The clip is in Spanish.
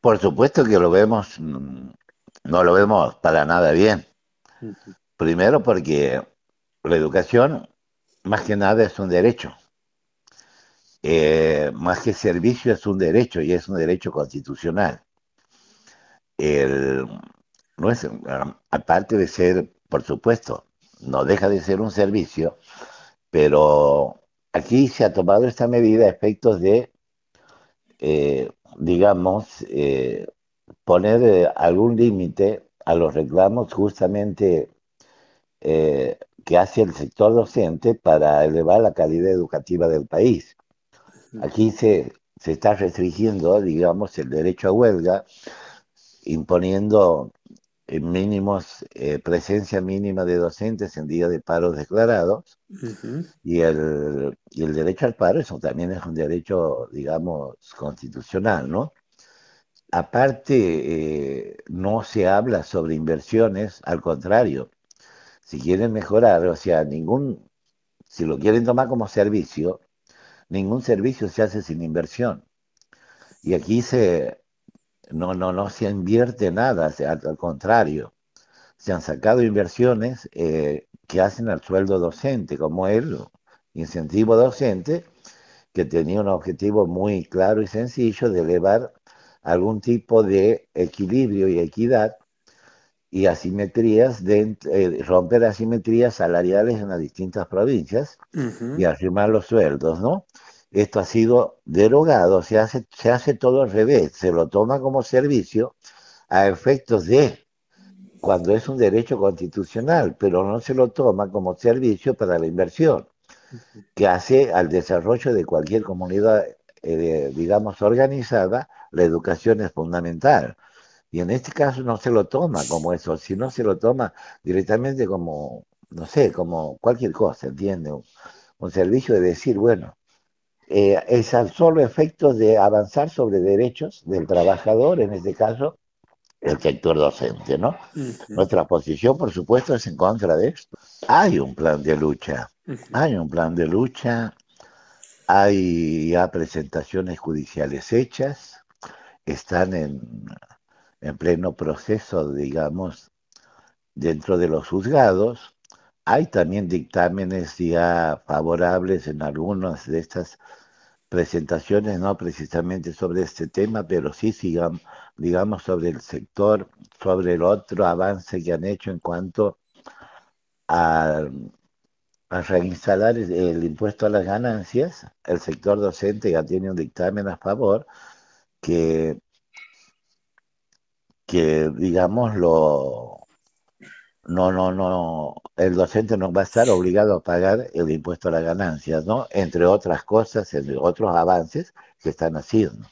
Por supuesto que lo vemos, no lo vemos para nada bien. Primero porque la educación, más que nada, es un derecho. Eh, más que servicio, es un derecho y es un derecho constitucional. aparte de ser, por supuesto, no deja de ser un servicio, pero aquí se ha tomado esta medida a efectos de eh, digamos, eh, poner eh, algún límite a los reclamos justamente eh, que hace el sector docente para elevar la calidad educativa del país. Aquí se, se está restringiendo, digamos, el derecho a huelga, imponiendo eh, mínimos, eh, presencia mínima de docentes en día de paro declarados y, el, derecho al paro eso también es un derecho, digamos, constitucional, ¿no? Aparte, eh, no se habla sobre inversiones, al contrario, si quieren mejorar, o sea, ningún, si lo quieren tomar como servicio, ningún servicio se hace sin inversión. Y aquí se no, no, no se invierte nada, al, contrario, se han sacado inversiones eh, que hacen al sueldo docente, como el incentivo docente, que tenía un objetivo muy claro y sencillo de elevar algún tipo de equilibrio y equidad y asimetrías, de, eh, romper asimetrías salariales en las distintas provincias y arrimar los sueldos, ¿no? esto ha sido derogado, se hace, se hace todo al revés, se lo toma como servicio a efectos de cuando es un derecho constitucional, pero no se lo toma como servicio para la inversión que hace al desarrollo de cualquier comunidad, eh, digamos, organizada, la educación es fundamental. Y en este caso no se lo toma como eso, sino se lo toma directamente como, no sé, como cualquier cosa, ¿entiende? un servicio de decir, bueno, eh, es al solo efecto de avanzar sobre derechos del trabajador, en este caso, el sector docente, ¿no? Nuestra posición, por supuesto, es en contra de esto. Hay un plan de lucha, hay un plan de lucha, hay ya presentaciones judiciales hechas, están en pleno proceso, digamos, dentro de los juzgados, hay también dictámenes ya favorables en algunas de estas presentaciones, no precisamente sobre este tema, pero sí, digamos, digamos, sobre el sector, sobre el otro avance que han hecho en cuanto a, reinstalar el, impuesto a las ganancias. El sector docente ya tiene un dictamen a favor que, que digamos, lo no, no, no, el docente no va a estar obligado a pagar el impuesto a las ganancias, ¿no? Entre otras cosas, entre otros avances que están haciendo.